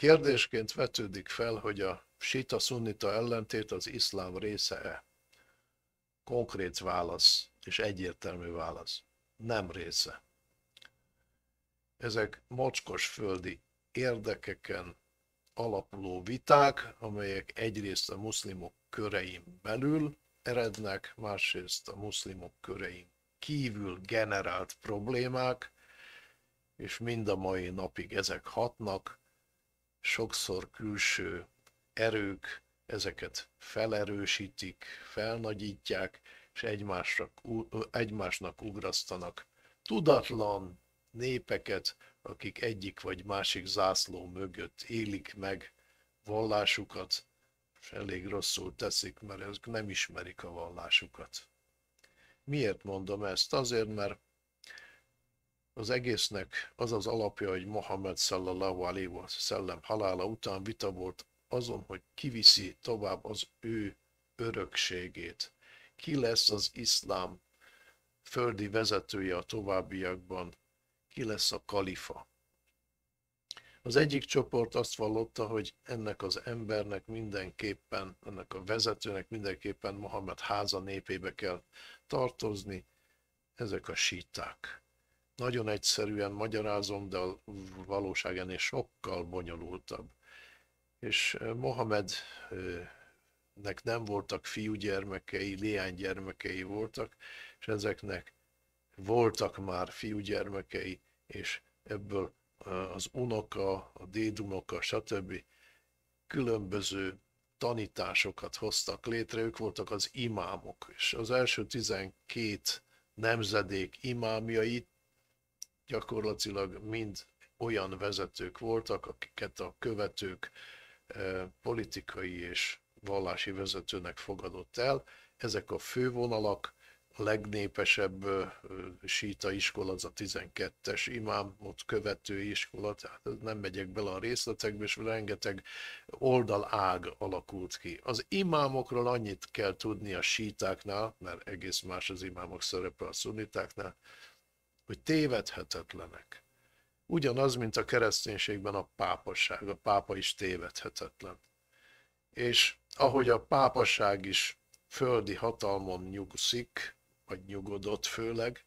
Kérdésként vetődik fel, hogy a sita-szunnita ellentét az iszlám része-e? Konkrét válasz és egyértelmű válasz. Nem része. Ezek mocskos földi érdekeken alapuló viták, amelyek egyrészt a muszlimok körein belül erednek, másrészt a muszlimok körein kívül generált problémák, és mind a mai napig ezek hatnak, sokszor külső erők ezeket felerősítik, felnagyítják, és egymásnak, egymásnak ugrasztanak tudatlan népeket, akik egyik vagy másik zászló mögött élik meg vallásukat, és elég rosszul teszik, mert ezek nem ismerik a vallásukat. Miért mondom ezt? Azért, mert az egésznek az az alapja, hogy Mohamed sallallahu alaihi sallam halála után vita volt azon, hogy kiviszi tovább az ő örökségét. Ki lesz az iszlám földi vezetője a továbbiakban, ki lesz a kalifa. Az egyik csoport azt vallotta, hogy ennek az embernek mindenképpen, ennek a vezetőnek mindenképpen Mohamed háza népébe kell tartozni, ezek a síták nagyon egyszerűen magyarázom, de a valóság ennél sokkal bonyolultabb. És Mohamednek nem voltak fiúgyermekei, leánygyermekei voltak, és ezeknek voltak már fiúgyermekei, és ebből az unoka, a dédunoka, stb. különböző tanításokat hoztak létre, ők voltak az imámok, és az első 12 nemzedék imámjait gyakorlatilag mind olyan vezetők voltak, akiket a követők eh, politikai és vallási vezetőnek fogadott el. Ezek a fővonalak, a legnépesebb eh, síta iskola az a 12-es imámot követő iskola, tehát nem megyek bele a részletekbe, és rengeteg oldalág alakult ki. Az imámokról annyit kell tudni a sítáknál, mert egész más az imámok szerepe a szunitáknál, hogy tévedhetetlenek. Ugyanaz, mint a kereszténységben a pápaság, A pápa is tévedhetetlen. És ahogy a pápaság is földi hatalmon nyugszik, vagy nyugodott főleg,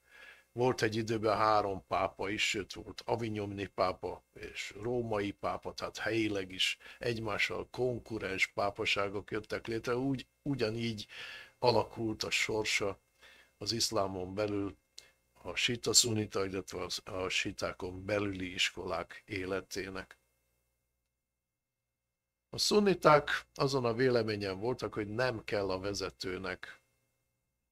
volt egy időben három pápa is, sőt volt avinyomni pápa és római pápa, tehát helyileg is egymással konkurens pápaságok jöttek létre, úgy, ugyanígy alakult a sorsa az iszlámon belül a sita szunita, illetve a sitákon belüli iskolák életének. A szunniták azon a véleményen voltak, hogy nem kell a vezetőnek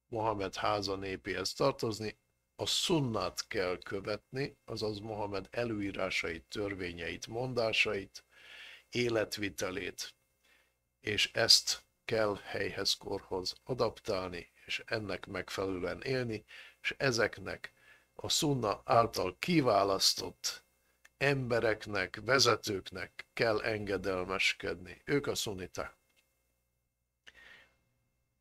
Mohamed háza népéhez tartozni, a szunnát kell követni, azaz Mohamed előírásait, törvényeit, mondásait, életvitelét, és ezt kell helyhez, korhoz adaptálni, és ennek megfelelően élni, és ezeknek a szunna által kiválasztott embereknek, vezetőknek kell engedelmeskedni. Ők a szuniták.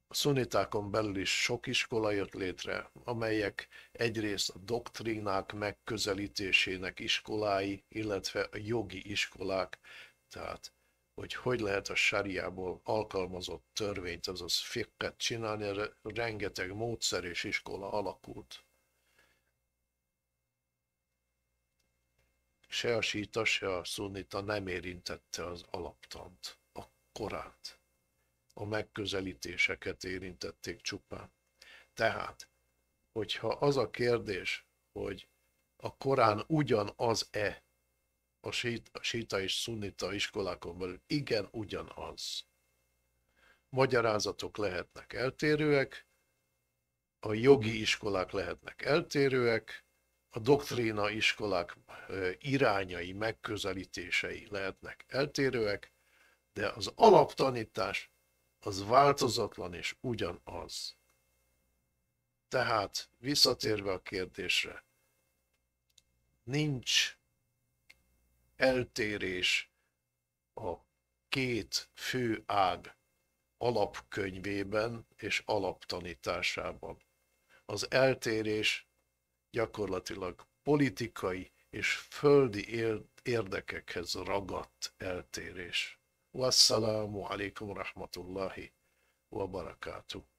A szunitákon belül is sok iskola jött létre, amelyek egyrészt a doktrínák megközelítésének iskolái, illetve a jogi iskolák, tehát hogy hogy lehet a sariából alkalmazott törvényt, azaz fikket csinálni, erre rengeteg módszer és iskola alakult. Se a síta, se a szunnita nem érintette az alaptant, a korát. A megközelítéseket érintették csupán. Tehát, hogyha az a kérdés, hogy a Korán ugyanaz-e, a, sít, a síta és szunnita iskolákon belül igen ugyanaz. Magyarázatok lehetnek eltérőek, a jogi iskolák lehetnek eltérőek, a doktrína iskolák irányai, megközelítései lehetnek eltérőek, de az alaptanítás az változatlan és ugyanaz. Tehát visszatérve a kérdésre, nincs eltérés a két fő ág alapkönyvében és alaptanításában. Az eltérés gyakorlatilag politikai és földi érdekekhez ragadt eltérés. Wassalamu alaikum rahmatullahi wa barakatuh.